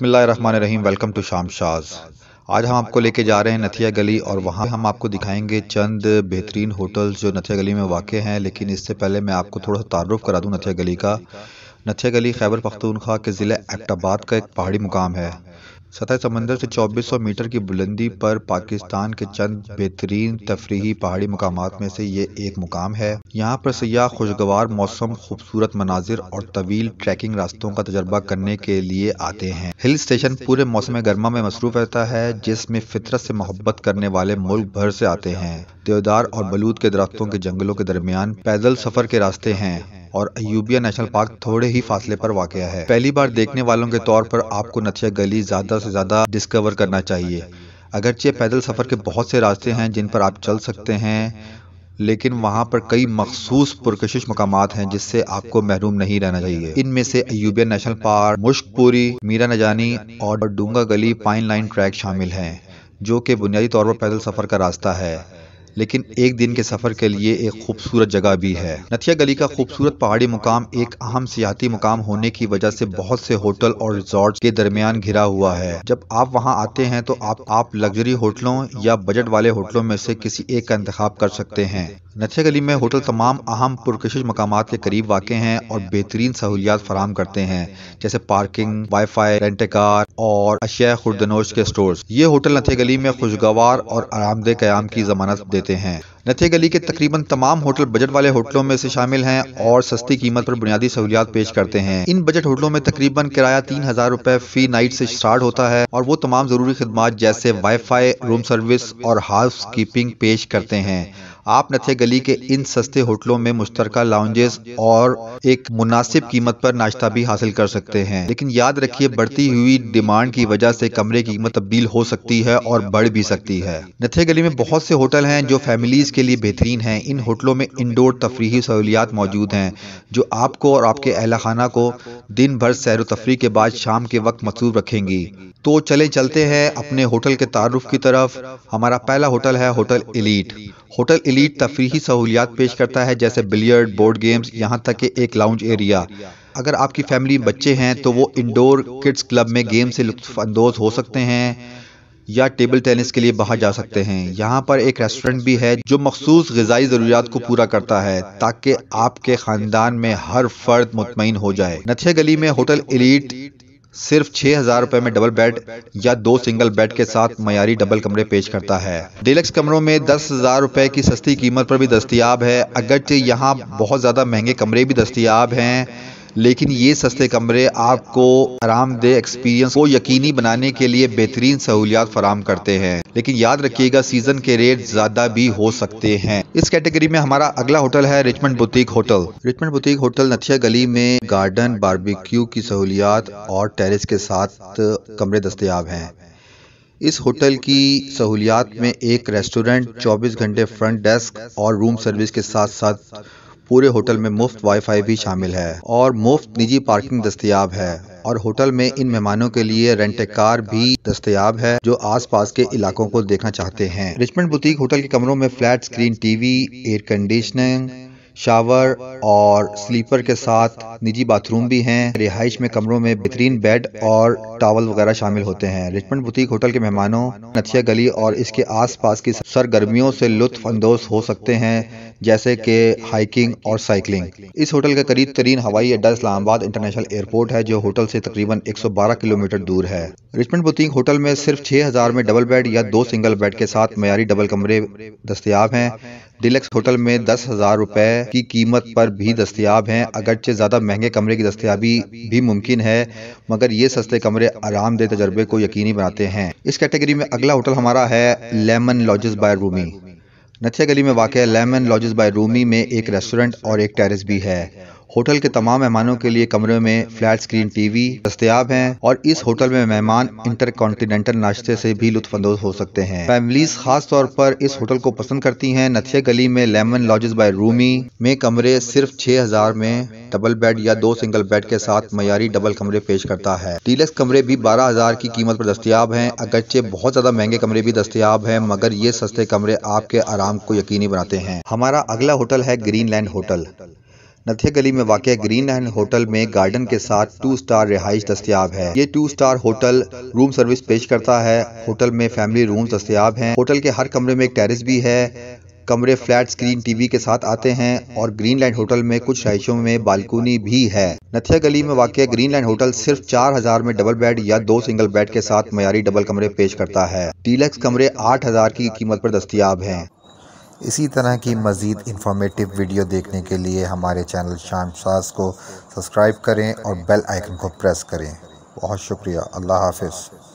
बसमीम welcome to शाम शाज आज हम आपको लेके जा रहे हैं नथिया गली और वहाँ हम आपको दिखाएंगे चंद बेहतरीन होटल्स जो नथिया गली में वाक़ हैं लेकिन इससे पहले मैं आपको थोड़ा सा तारुफ करा दूँ नथिया गली का नथिया गली खैबर पख्तूनख्वा के ज़िले एक्टाबाद का एक पहाड़ी मुकाम है सतह समंदर से 2400 मीटर की बुलंदी पर पाकिस्तान के चंद बेहतरीन तफरीही पहाड़ी मकाम में से ये एक मुकाम है यहाँ पर सयाह खुशगवार मौसम खूबसूरत मनाजिर और तवील ट्रैकिंग रास्तों का तजर्बा करने के लिए आते हैं हिल स्टेशन पूरे मौसम गर्मा में मसरूफ रहता है जिसमें फितरत से मोहब्बत करने वाले मुल्क भर से आते हैं देवदार और बलूद के दरख्तों के जंगलों के दरमियान पैदल सफर के रास्ते हैं और अयूबिया नेशनल पार्क थोड़े ही फासले पर वाक़ है पहली बार देखने वालों के तौर पर आपको नथिया गली ज़्यादा से ज़्यादा डिस्कवर करना चाहिए अगरचे पैदल सफ़र के बहुत से रास्ते हैं जिन पर आप चल सकते हैं लेकिन वहाँ पर कई मखसूस पुरकशिश मकाम हैं जिससे आपको महरूम नहीं रहना चाहिए इनमें से Ayubia national park Mushkpuri Miranjani और डूंगा गली पाइन लाइन ट्रैक शामिल हैं जो कि बुनियादी तौर पर पैदल सफ़र का रास्ता है लेकिन एक दिन के सफर के लिए एक खूबसूरत जगह भी है नथिया गली का खूबसूरत पहाड़ी मुकाम एक अहम सियाती मुकाम होने की वजह से बहुत से होटल और रिजॉर्ट के दरमियान घिरा हुआ है जब आप वहाँ आते हैं तो आप आप लग्जरी होटलों या बजट वाले होटलों में से किसी एक का इंतखब कर सकते हैं नथिया गली में होटल तमाम अहम पुरकश मकाम के करीब वाक़ हैं और बेहतरीन सहूलियात फराम करते हैं जैसे पार्किंग वाई फाई कार और अशिया खुर्दनोश के स्टोर ये होटल नथिया गली में खुशगवार और आरामदेह क्याम की जमानत देते देते हैं नथे गली के तकरीबन तमाम होटल बजट वाले होटलों में से शामिल हैं और सस्ती कीमत पर बुनियादी सहूलियात पेश करते हैं इन बजट होटलों में तकरीबन किराया तीन हजार रूपए फी नाइट से स्टार्ट होता है और वो तमाम जरूरी खदमात जैसे वाईफाई रूम सर्विस और हाउस कीपिंग पेश करते हैं आप नथे गली के इन सस्ते होटलों में मुश्तरका लाउंजेस और एक मुनासिब कीमत पर नाश्ता भी हासिल कर सकते हैं लेकिन याद रखिए बढ़ती हुई डिमांड की वजह से कमरे की कीमत तब्दील हो सकती है और बढ़ भी सकती है नथे गली में बहुत से होटल हैं जो फैमिलीज के लिए बेहतरीन हैं इन होटलों में इंडोर तफरी सहूलियात मौजूद हैं जो आपको और आपके अहला खाना को दिन भर सैर तफरी के बाद शाम के वक्त मसूब रखेंगी तो चले चलते हैं अपने होटल के तारुफ की तरफ हमारा पहला होटल है होटल इलीट होटल इलीट तफरीही सहूलियात पेश करता है जैसे बिलियर्ड बोर्ड गेम्स यहाँ तक के एक लाउंज एरिया अगर आपकी फैमिली बच्चे हैं तो वो इंडोर किड्स क्लब में गेम से लुफानंदोज हो सकते हैं या टेबल टेनिस के लिए बाहर जा सकते हैं यहाँ पर एक रेस्टोरेंट भी है जो मखसूस गजाई ज़रूरियात को पूरा करता है ताकि आपके ख़ानदान में हर फर्द मुतमिन हो जाए नथिया गली में होटल एलिट सिर्फ छह हजार रूपए में डबल बेड या दो सिंगल बेड के साथ मयारी डबल कमरे पेश करता है डिलेक्स कमरों में दस हजार रुपए की सस्ती कीमत पर भी दस्तियाब है अगरचे यहाँ बहुत ज्यादा महंगे कमरे भी दस्तियाब हैं लेकिन ये सस्ते कमरे आपको आरामदेह एक्सपीरियंस को यकीनी बनाने के लिए बेहतरीन सहूलियात फराम करते हैं लेकिन याद रखिएगा सीजन के रेट ज्यादा भी हो सकते हैं इस कैटेगरी में हमारा अगला होटल है Richmond boutique hotel Richmond boutique hotel Nathia Gali में गार्डन बारबेक्यू की सहूलियात और टेरिस के साथ कमरे दस्तियाब हैं इस होटल की सहूलियात में एक रेस्टोरेंट 24 घंटे फ्रंट डेस्क और रूम सर्विस के साथ साथ पूरे होटल में मुफ्त वाईफाई भी शामिल है और मुफ्त निजी पार्किंग दस्तियाब है और होटल में इन मेहमानों के लिए रेंट ए कार भी दस्तियाब है जो आसपास के इलाकों को देखना चाहते हैं रिचमंड बुटीक होटल के कमरों में flat screen TV air conditioning shower और स्लीपर के साथ निजी बाथरूम भी हैं रिहाइश में कमरों में बेहतरीन बेड और टावल वगैरह शामिल होते हैं रिचमंड बुटीक होटल के मेहमानों नथिया गली और इसके आसपास की सरगर्मियों से लुत्फ अंदोज हो सकते हैं जैसे कि हाइकिंग और साइकिलिंग इस होटल के करीब तरीन हवाई अड्डा इस्लामाबाद इंटरनेशनल एयरपोर्ट है जो होटल से तकरीबन 112 किलोमीटर दूर है रिचमंड बुकिंग होटल में सिर्फ 6000 में डबल बेड या दो सिंगल बेड के साथ मयारी डबल कमरे दस्तियाब हैं डिलेक्स होटल में दस हजार रुपए की कीमत पर भी दस्तियाब हैं अगरचे ज़्यादा महंगे कमरे की दस्तियाबी भी मुमकिन है मगर ये सस्ते कमरे आरामदेह तजर्बे को यकीनी बनाते हैं इस कैटेगरी में अगला होटल हमारा है लेमन लॉजिस बाय रूमी नथिया गली में वाक़ लेमन लॉजेस बाय रूमी में एक रेस्टोरेंट और एक टेरेस भी है होटल के तमाम मेहमानों के लिए कमरे में फ्लैट स्क्रीन टीवी दस्तियाब हैं और इस होटल में मेहमान इंटर कॉन्टिनेंटल नाश्ते से भी अंदोज हो सकते हैं फैमिलीज खास तौर पर इस होटल को पसंद करती हैं नथिया गली में लेमन लॉजेस बाय रूमी में कमरे सिर्फ छह हजार में डबल बेड या दो सिंगल बेड के साथ मयारी डबल कमरे पेश करता है डीलक्स कमरे भी बारह हजार की कीमत पर दस्तियाब हैं अगरचे बहुत ज्यादा महंगे कमरे भी दस्तियाब हैं मगर ये सस्ते कमरे आपके आराम को यकीनी बनाते हैं हमारा अगला होटल है ग्रीन लैंड होटल नथे गली में वाक़ ग्रीन लैंड होटल में गार्डन के साथ टू स्टार रिहाइश दस्तियाब है ये two star hotel room service पेश करता है होटल में फैमिली रूम दस्तियाब हैं होटल के हर कमरे में एक टेरिस भी है कमरे फ्लैट स्क्रीन टीवी के साथ आते हैं और ग्रीनलैंड होटल में कुछ रहायशों में बालकनी भी है नथिया गली में वाक़ ग्रीनलैंड होटल सिर्फ चार हजार में डबल बेड या दो सिंगल बेड के साथ मयारी डबल कमरे पेश करता है डीलक्स कमरे आठ हजार की कीमत पर दस्तियाब हैं इसी तरह की मज़ीद इंफॉर्मेटिव वीडियो देखने के लिए हमारे चैनल शाम सास को सब्सक्राइब करें और बेल आइकन को प्रेस करें बहुत शुक्रिया अल्लाह हाफिज़